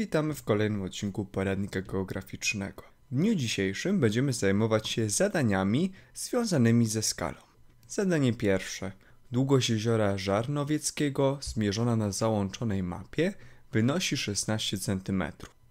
Witamy w kolejnym odcinku poradnika geograficznego. W dniu dzisiejszym będziemy zajmować się zadaniami związanymi ze skalą. Zadanie pierwsze. Długość jeziora Żarnowieckiego zmierzona na załączonej mapie wynosi 16 cm.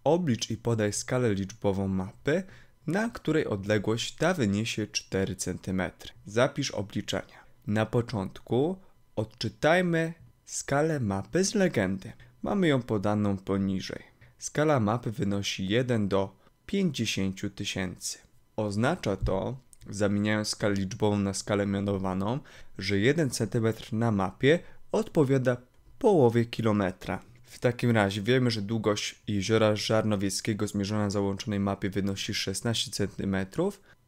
Oblicz i podaj skalę liczbową mapy, na której odległość ta wyniesie 4 cm. Zapisz obliczenia. Na początku odczytajmy skalę mapy z legendy. Mamy ją podaną poniżej skala map wynosi 1 do 50 tysięcy. Oznacza to, zamieniając skalę liczbową na skalę mianowaną, że 1 cm na mapie odpowiada połowie kilometra. W takim razie wiemy, że długość jeziora Żarnowieckiego zmierzona na załączonej mapie wynosi 16 cm.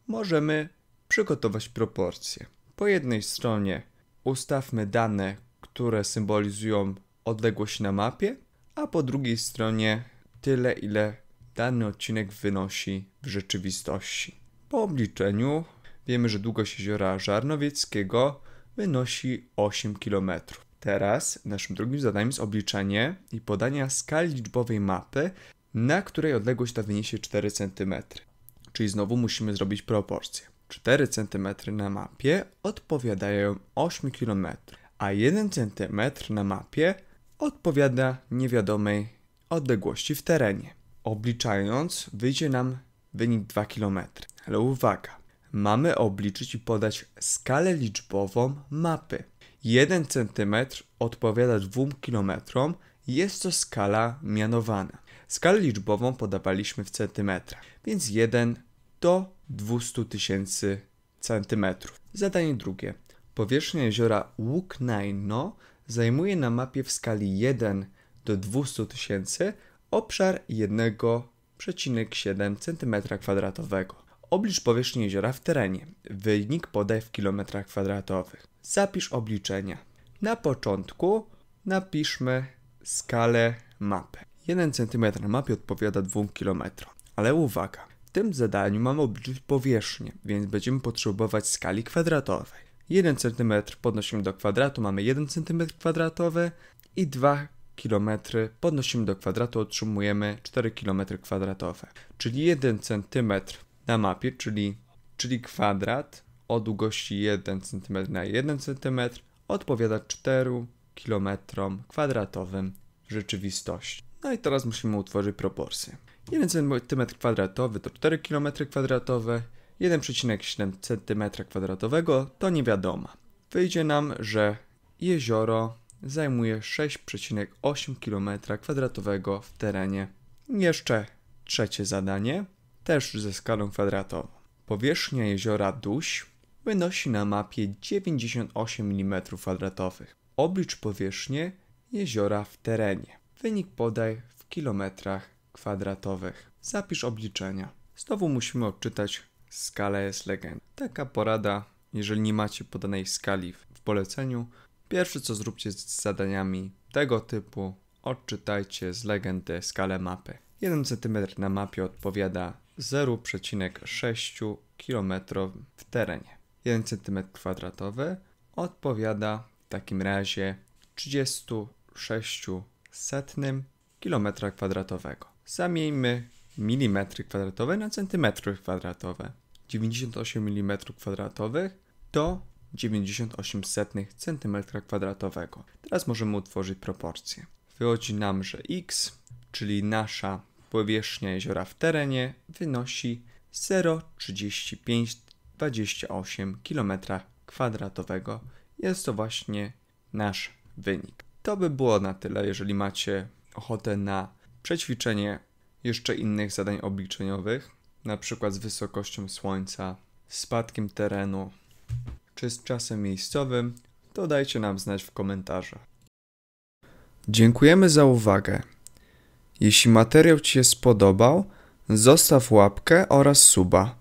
Możemy przygotować proporcje. Po jednej stronie ustawmy dane, które symbolizują odległość na mapie, a po drugiej stronie tyle, ile dany odcinek wynosi w rzeczywistości. Po obliczeniu wiemy, że długość jeziora Żarnowieckiego wynosi 8 km. Teraz naszym drugim zadaniem jest obliczenie i podanie skali liczbowej mapy, na której odległość ta wyniesie 4 cm. Czyli znowu musimy zrobić proporcje. 4 cm na mapie odpowiadają 8 km, a 1 cm na mapie odpowiada niewiadomej odległości w terenie. Obliczając, wyjdzie nam wynik 2 km. Ale uwaga, mamy obliczyć i podać skalę liczbową mapy. 1 cm odpowiada 2 km, jest to skala mianowana. Skalę liczbową podawaliśmy w centymetrach, więc 1 do 200 tysięcy centymetrów. Zadanie drugie. Powierzchnia jeziora Łuknajno zajmuje na mapie w skali 1 do 200 tysięcy obszar 1,7 cm2. Oblicz powierzchnię jeziora w terenie. Wynik podaj w kilometrach kwadratowych. Zapisz obliczenia. Na początku napiszmy skalę mapy. 1 cm mapy odpowiada 2 km. Ale uwaga, w tym zadaniu mamy obliczyć powierzchnię, więc będziemy potrzebować skali kwadratowej. 1 cm podnosimy do kwadratu, mamy 1 cm kwadratowy i 2 kilometry, podnosimy do kwadratu, otrzymujemy 4 km kwadratowe. Czyli 1 cm na mapie, czyli, czyli kwadrat o długości 1 cm na 1 cm odpowiada 4 km kwadratowym w rzeczywistości. No i teraz musimy utworzyć proporcje. 1 cm kwadratowy to 4 km kwadratowe, 1,7 cm kwadratowego to nie wiadomo. Wyjdzie nam, że jezioro zajmuje 6,8 km2 w terenie. Jeszcze trzecie zadanie, też ze skalą kwadratową. Powierzchnia jeziora Duś wynosi na mapie 98 mm2. Oblicz powierzchnię jeziora w terenie. Wynik podaj w kilometrach kwadratowych. Zapisz obliczenia. Znowu musimy odczytać skalę jest legend. Taka porada, jeżeli nie macie podanej skali w poleceniu, Pierwsze co zróbcie z zadaniami tego typu, odczytajcie z legendy skalę mapy. 1 cm na mapie odpowiada 0,6 km w terenie. 1 cm2 odpowiada w takim razie 36 setnym kilometra kwadratowego. Zamieńmy milimetry kwadratowe na centymetry kwadratowe. 98 mm kwadratowych to 0,98 cm2. Teraz możemy utworzyć proporcje. Wychodzi nam, że x, czyli nasza powierzchnia jeziora w terenie, wynosi 0,3528 km2. Jest to właśnie nasz wynik. To by było na tyle, jeżeli macie ochotę na przećwiczenie jeszcze innych zadań obliczeniowych, na przykład z wysokością słońca, spadkiem terenu, czy z czasem miejscowym, to dajcie nam znać w komentarzach. Dziękujemy za uwagę. Jeśli materiał Ci się spodobał, zostaw łapkę oraz suba.